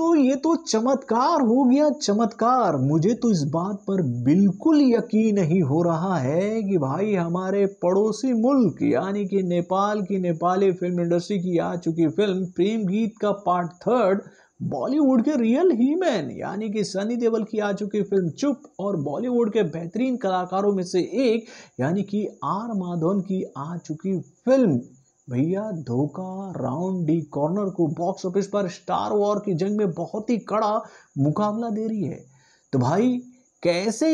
दोस्तों ये तो चमत्कार हो गया चमत्कार मुझे तो इस बात पर बिल्कुल यकीन नहीं हो रहा है कि भाई हमारे पड़ोसी मुल्क यानी कि नेपाल की नेपाली फिल्म इंडस्ट्री की आ चुकी फिल्म प्रेम गीत का पार्ट थर्ड बॉलीवुड के रियल हीमैन यानी कि सनी देवल की आ चुकी फिल्म चुप और बॉलीवुड के बेहतरीन कलाकारों में से एक यानी कि आर माधवन की आ चुकी फिल्म भैया धोखा राउंड डी कॉर्नर को बॉक्स ऑफिस पर स्टार वॉर की जंग में बहुत ही कड़ा मुकाबला दे रही है तो भाई कैसे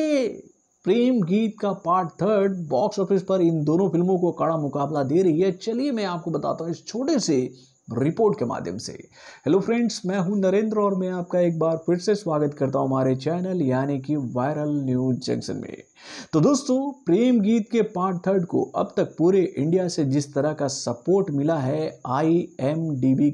प्रेम गीत का पार्ट थर्ड बॉक्स ऑफिस पर इन दोनों फिल्मों को कड़ा मुकाबला दे रही है चलिए मैं आपको बताता हूँ इस छोटे से रिपोर्ट के माध्यम से हेलो फ्रेंड्स मैं हूं नरेंद्र और मैं आपका एक बार फिर से स्वागत करता हूं हमारे चैनल यानी कि वायरल न्यूज जंक्शन में तो दोस्तों प्रेम गीत के पार्ट थर्ड को अब तक पूरे इंडिया से जिस तरह का सपोर्ट मिला है आई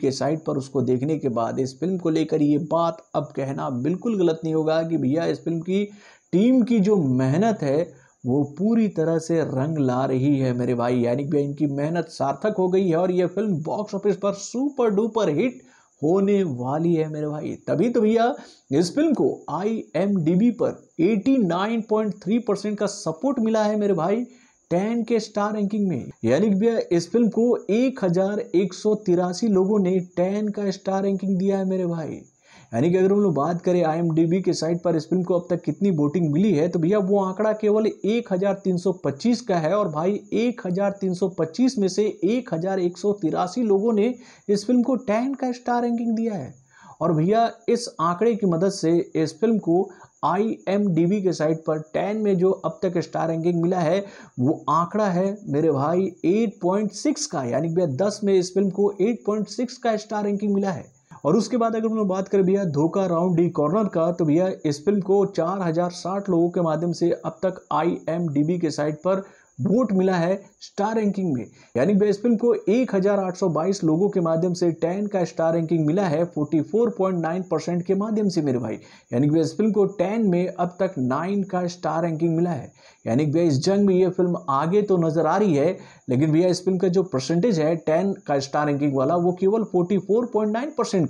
के साइट पर उसको देखने के बाद इस फिल्म को लेकर ये बात अब कहना बिल्कुल गलत नहीं होगा कि भैया इस फिल्म की टीम की जो मेहनत है वो पूरी तरह से रंग ला रही है मेरे भाई यानी कि इनकी मेहनत सार्थक हो गई है और ये फिल्म बॉक्स ऑफिस पर सुपर डुपर हिट होने वाली है मेरे भाई तभी तो भैया इस फिल्म को आई पर 89.3 परसेंट का सपोर्ट मिला है मेरे भाई टेन के स्टार रैंकिंग में यानी भैया इस फिल्म को एक हजार एक सौ तिरासी लोगों ने टेन का स्टार रैंकिंग दिया है मेरे भाई यानी कि अगर हम लोग बात करें आई के साइट पर इस फिल्म को अब तक कितनी वोटिंग मिली है तो भैया वो आंकड़ा केवल 1325 का है और भाई 1325 में से एक लोगों ने इस फिल्म को टेन का स्टार रैंकिंग दिया है और भैया इस आंकड़े की मदद से इस फिल्म को आई के साइट पर 10 में जो अब तक स्टार रैंकिंग मिला है वो आंकड़ा है मेरे भाई 8.6 का यानी भैया 10 में इस फिल्म को 8.6 का स्टार रैंकिंग मिला है और उसके बाद अगर हम बात करें भैया धोखा राउंड डी कॉर्नर का तो भैया इस फिल्म को चार लोगों के माध्यम से अब तक आई के साइट पर वोट मिला है स्टार रैंकिंग में यानी बेस्ट फिल्म को 1822 लोगों के माध्यम से 10 का स्टार रैंकिंग मिला है 44.9 परसेंट के माध्यम से मेरे भाई यानी बेस्ट फिल्म को 10 में अब तक 9 का स्टार रैंकिंग मिला है यानी भैया इस जंग में ये फिल्म आगे तो नज़र आ रही है लेकिन भैया इस फिल्म का जो परसेंटेज है टेन का स्टार रैंकिंग वाला वो केवल फोर्टी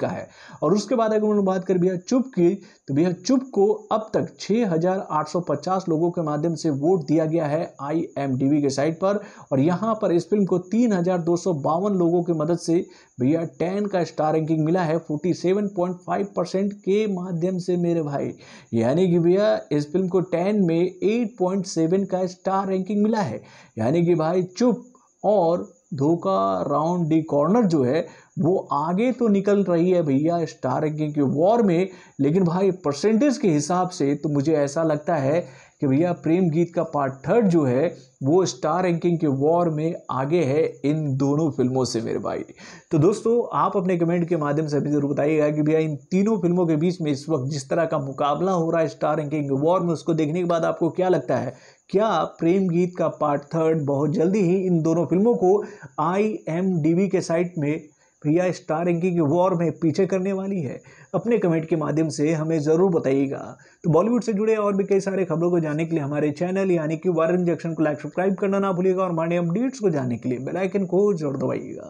का है और उसके बाद अगर उन्होंने बात कर भैया चुप की तो भैया चुप को अब तक 6,850 लोगों के माध्यम से वोट दिया गया है आई टी के साइट पर और यहाँ पर इस फिल्म को तीन लोगों की मदद से भैया टेन का स्टार रैंकिंग मिला है 47.5 परसेंट के माध्यम से मेरे भाई यानी कि भैया इस फिल्म को टेन में 8.7 का स्टार रैंकिंग मिला है यानी कि भाई चुप और धोखा राउंड डी कॉर्नर जो है वो आगे तो निकल रही है भैया स्टार रैंकिंग के वॉर में लेकिन भाई परसेंटेज के हिसाब से तो मुझे ऐसा लगता है कि भैया प्रेम गीत का पार्ट थर्ड जो है वो स्टार रैंकिंग के वॉर में आगे है इन दोनों फिल्मों से मेरे भाई तो दोस्तों आप अपने कमेंट के माध्यम से अभी ज़रूर बताइएगा कि भैया इन तीनों फिल्मों के बीच में इस वक्त जिस तरह का मुकाबला हो रहा है स्टार रैंकिंग के वॉर में उसको देखने के बाद आपको क्या लगता है क्या प्रेम गीत का पार्ट थर्ड बहुत जल्दी ही इन दोनों फिल्मों को आई के साइट में भैया स्टार रैंकिंग वॉर में पीछे करने वाली है अपने कमेंट के माध्यम से हमें ज़रूर बताइएगा तो बॉलीवुड से जुड़े और भी कई सारे खबरों को जानने के लिए हमारे चैनल यानी कि वारन जैक्शन को लाइक सब्सक्राइब करना ना भूलिएगा और हमारे अपडेट्स को जानने के लिए बेलाइकन को जरूर दबाइएगा